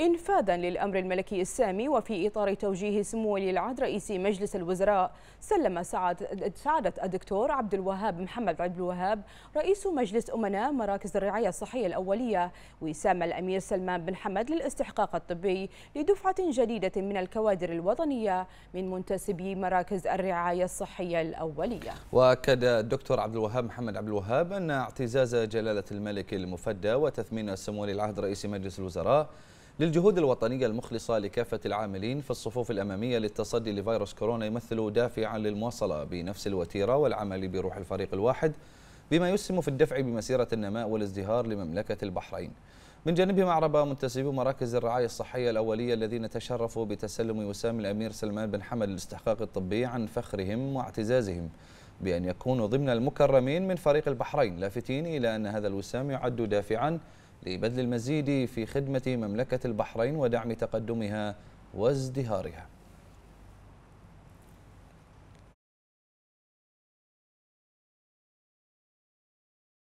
إنفاذا للأمر الملكي السامي وفي إطار توجيه سمو ولي العهد رئيس مجلس الوزراء سلم سعادة الدكتور عبد الوهاب محمد عبد الوهاب رئيس مجلس أمناء مراكز الرعاية الصحية الأولية وسام الأمير سلمان بن حمد للاستحقاق الطبي لدفعة جديدة من الكوادر الوطنية من منتسبي مراكز الرعاية الصحية الأولية وأكد الدكتور عبد الوهاب محمد عبد الوهاب أن اعتزاز جلالة الملك المفدى وتثمين سمو ولي العهد رئيس مجلس الوزراء للجهود الوطنية المخلصة لكافة العاملين في الصفوف الأمامية للتصدي لفيروس كورونا يمثل دافعا للمواصلة بنفس الوتيرة والعمل بروح الفريق الواحد بما يسهم في الدفع بمسيرة النماء والازدهار لمملكة البحرين من جانبهم معربة منتسب مراكز الرعاية الصحية الأولية الذين تشرفوا بتسلم وسام الأمير سلمان بن حمد الاستحقاق الطبي عن فخرهم واعتزازهم بأن يكونوا ضمن المكرمين من فريق البحرين لافتين إلى أن هذا الوسام يعد دافعاً لبذل المزيد في خدمة مملكة البحرين ودعم تقدمها وازدهارها